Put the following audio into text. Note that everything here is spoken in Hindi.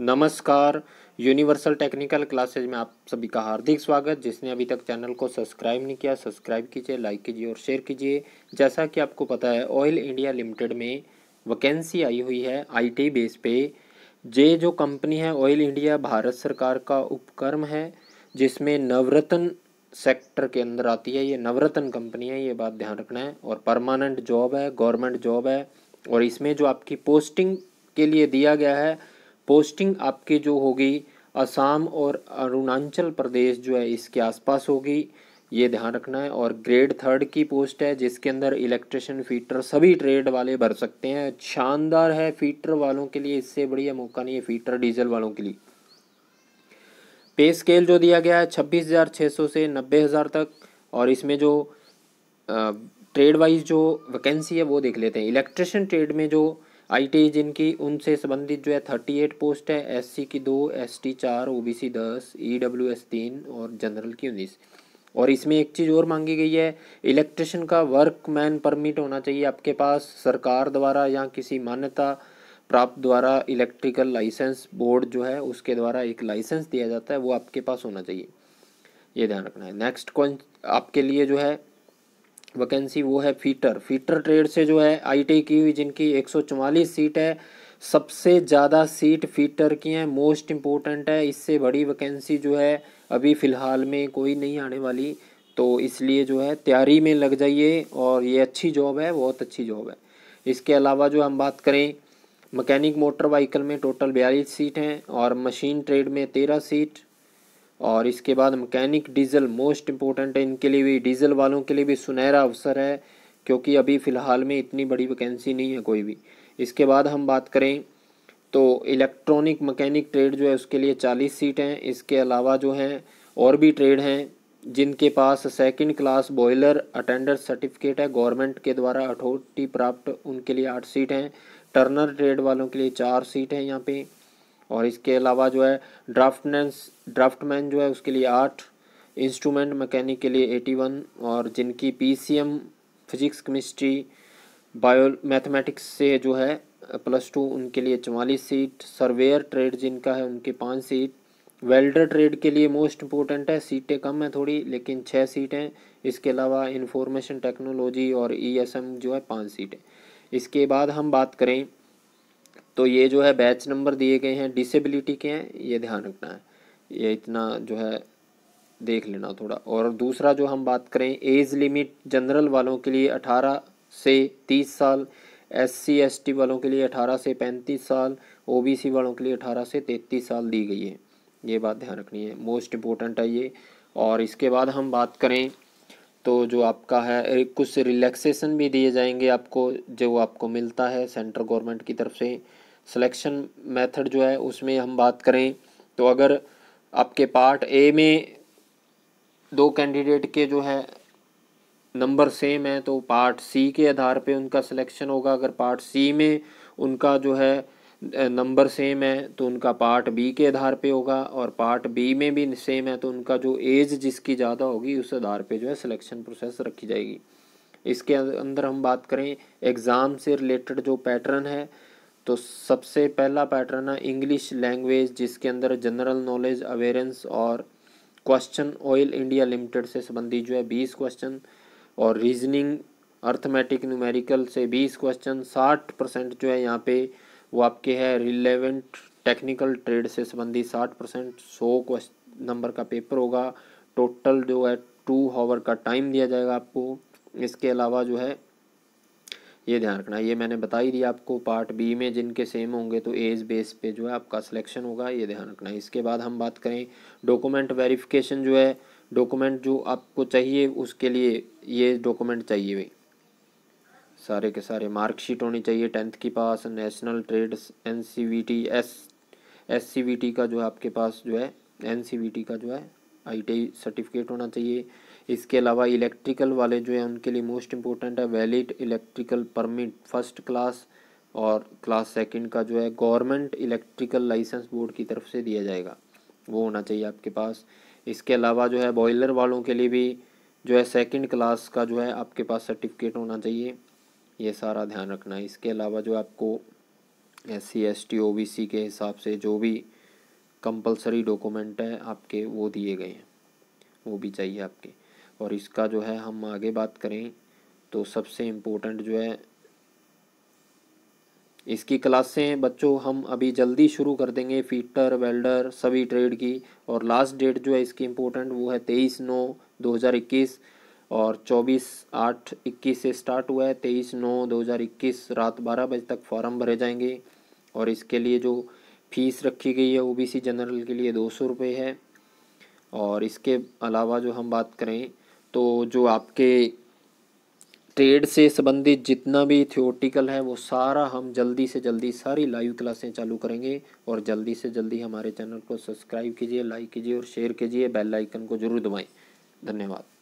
नमस्कार यूनिवर्सल टेक्निकल क्लासेज में आप सभी का हार्दिक स्वागत जिसने अभी तक चैनल को सब्सक्राइब नहीं किया सब्सक्राइब कीजिए लाइक कीजिए और शेयर कीजिए जैसा कि आपको पता है ऑयल इंडिया लिमिटेड में वैकेंसी आई हुई है आईटी बेस पे ये जो कंपनी है ऑयल इंडिया भारत सरकार का उपक्रम है जिसमें नवरत्न सेक्टर के अंदर आती है ये नवरत्न कंपनी है ये बात ध्यान रखना है और परमानेंट जॉब है गवर्नमेंट जॉब है और इसमें जो आपकी पोस्टिंग के लिए दिया गया है पोस्टिंग आपकी जो होगी असम और अरुणाचल प्रदेश जो है इसके आसपास होगी ये ध्यान रखना है और ग्रेड थर्ड की पोस्ट है जिसके अंदर इलेक्ट्रिशियन फीटर सभी ट्रेड वाले भर सकते हैं शानदार है फीटर वालों के लिए इससे बढ़िया मौका नहीं है फीटर डीजल वालों के लिए पे स्केल जो दिया गया है छब्बीस हज़ार छः सौ से नब्बे हज़ार तक और इसमें जो ट्रेड वाइज जो वैकेंसी है वो देख लेते हैं इलेक्ट्रिशियन ट्रेड में जो आई जिनकी उनसे संबंधित जो है थर्टी एट पोस्ट है एससी की दो एसटी चार ओबीसी दस ईडब्ल्यूएस e तीन और जनरल की उन्नीस और इसमें एक चीज़ और मांगी गई है इलेक्ट्रिशियन का वर्कमैन परमिट होना चाहिए आपके पास सरकार द्वारा या किसी मान्यता प्राप्त द्वारा इलेक्ट्रिकल लाइसेंस बोर्ड जो है उसके द्वारा एक लाइसेंस दिया जाता है वो आपके पास होना चाहिए ये ध्यान रखना है नेक्स्ट कौन आपके लिए जो है वैकेंसी वो है फीटर फीटर ट्रेड से जो है आईटी की हुई जिनकी 144 सीट है सबसे ज़्यादा सीट फीटर की हैं मोस्ट इम्पोर्टेंट है इससे बड़ी वैकेंसी जो है अभी फ़िलहाल में कोई नहीं आने वाली तो इसलिए जो है तैयारी में लग जाइए और ये अच्छी जॉब है बहुत अच्छी जॉब है इसके अलावा जो हम बात करें मकैनिक मोटर व्हीकल में टोटल बयालीस सीट हैं और मशीन ट्रेड में तेरह सीट और इसके बाद मैकेनिक डीजल मोस्ट इम्पोर्टेंट है इनके लिए भी डीजल वालों के लिए भी सुनहरा अवसर है क्योंकि अभी फ़िलहाल में इतनी बड़ी वैकेंसी नहीं है कोई भी इसके बाद हम बात करें तो इलेक्ट्रॉनिक मैकेनिक ट्रेड जो है उसके लिए चालीस सीट हैं इसके अलावा जो हैं और भी ट्रेड हैं जिनके पास second class boiler attendant certificate है गवर्नमेंट के द्वारा अथॉरिटी प्राप्त उनके लिए आठ सीट हैं टर्नर ट्रेड वालों के लिए चार सीट हैं यहाँ पे और इसके अलावा जो है ड्राफ्टनेस ड्राफ्टमैन जो है उसके लिए आठ इंस्ट्रूमेंट मैकेनिक के लिए एटी वन और जिनकी P C M physics chemistry bio mathematics से जो है प्लस टू उनके लिए चवालीस सीट सर्वेयर ट्रेड जिनका है उनके पाँच सीट वेल्डर ट्रेड के लिए मोस्ट इम्पोर्टेंट है सीटें कम है थोड़ी लेकिन छः सीटें इसके अलावा इंफॉर्मेशन टेक्नोलॉजी और ईएसएम e जो है पाँच सीटें इसके बाद हम बात करें तो ये जो है बैच नंबर दिए गए हैं डिसेबिलिटी के हैं ये ध्यान रखना है ये इतना जो है देख लेना थोड़ा और दूसरा जो हम बात करें एज लिमिट जनरल वालों के लिए अठारह से तीस साल एस सी एस टी वालों के लिए अठारह से पैंतीस साल ओ बी सी वालों के लिए अठारह से तैंतीस साल दी गई है ये बात ध्यान रखनी है मोस्ट इम्पोर्टेंट है ये और इसके बाद हम बात करें तो जो आपका है कुछ रिलैक्सेशन भी दिए जाएंगे आपको जो आपको मिलता है सेंट्रल गवर्नमेंट की तरफ से सिलेक्शन मेथड जो है उसमें हम बात करें तो अगर आपके पार्ट ए में दो कैंडिडेट के जो है नंबर सेम है तो पार्ट सी के आधार पे उनका सिलेक्शन होगा अगर पार्ट सी में उनका जो है नंबर सेम है तो उनका पार्ट बी के आधार पे होगा और पार्ट बी में भी सेम है तो उनका जो एज जिसकी ज़्यादा होगी उस आधार पे जो है सिलेक्शन प्रोसेस रखी जाएगी इसके अंदर हम बात करें एग्ज़ाम से रिलेटेड जो पैटर्न है तो सबसे पहला पैटर्न है इंग्लिश लैंग्वेज जिसके अंदर जनरल नॉलेज अवेयरेंस और क्वेश्चन ऑयल इंडिया लिमिटेड से संबंधित जो है बीस क्वेश्चन और रीजनिंग अर्थमेटिक न्यूमेरिकल से बीस क्वेश्चन साठ परसेंट जो है यहाँ पे वो आपके है रिलेवेंट टेक्निकल ट्रेड से संबंधित साठ परसेंट सौ क्वेश्चन नंबर का पेपर होगा टोटल जो है टू हावर का टाइम दिया जाएगा आपको इसके अलावा जो है ये ध्यान रखना ये मैंने बता ही दिया आपको पार्ट बी में जिनके सेम होंगे तो एज बेस पे जो है आपका सिलेक्शन होगा ये ध्यान रखना इसके बाद हम बात करें डॉक्यूमेंट वेरिफिकेशन जो है डॉक्यूमेंट जो आपको चाहिए उसके लिए ये डॉक्यूमेंट चाहिए भाई सारे के सारे मार्कशीट होनी चाहिए टेंथ के पास national trade N C V T S S C V T का जो है आपके पास जो है एन सी वी टी का जो है आई सर्टिफिकेट होना चाहिए इसके अलावा इलेक्ट्रिकल वाले जो है उनके लिए मोस्ट इम्पोर्टेंट है valid electrical permit first class और क्लास सेकंड का जो है गवर्नमेंट इलेक्ट्रिकल लाइसेंस बोर्ड की तरफ से दिया जाएगा वो होना चाहिए आपके पास इसके अलावा जो है बॉयलर वालों के लिए भी जो है सेकंड क्लास का जो है आपके पास सर्टिफिकेट होना चाहिए ये सारा ध्यान रखना है इसके अलावा जो आपको S C S T O B C के हिसाब से जो भी कंपलसरी डॉक्यूमेंट हैं आपके वो दिए गए हैं वो भी चाहिए आपके और इसका जो है हम आगे बात करें तो सबसे इम्पोर्टेंट जो है इसकी क्लासें बच्चों हम अभी जल्दी शुरू कर देंगे फीटर वेल्डर सभी ट्रेड की और लास्ट डेट जो है इसकी इम्पोर्टेंट वो है तेईस नौ दो हज़ार इक्कीस और चौबीस आठ इक्कीस से स्टार्ट हुआ है तेईस नौ दो हज़ार इक्कीस रात बारह बजे तक फॉर्म भरे जाएंगे और इसके लिए जो फीस रखी गई है ओबीसी जनरल के लिए दो सौ रुपये है और इसके अलावा जो हम बात करें तो जो आपके ट्रेड से संबंधित जितना भी थियोटिकल है वो सारा हम जल्दी से जल्दी सारी लाइव क्लासें चालू करेंगे और जल्दी से जल्दी हमारे चैनल को सब्सक्राइब कीजिए लाइक कीजिए और शेयर कीजिए बेल आइकन को जरूर दबाएं धन्यवाद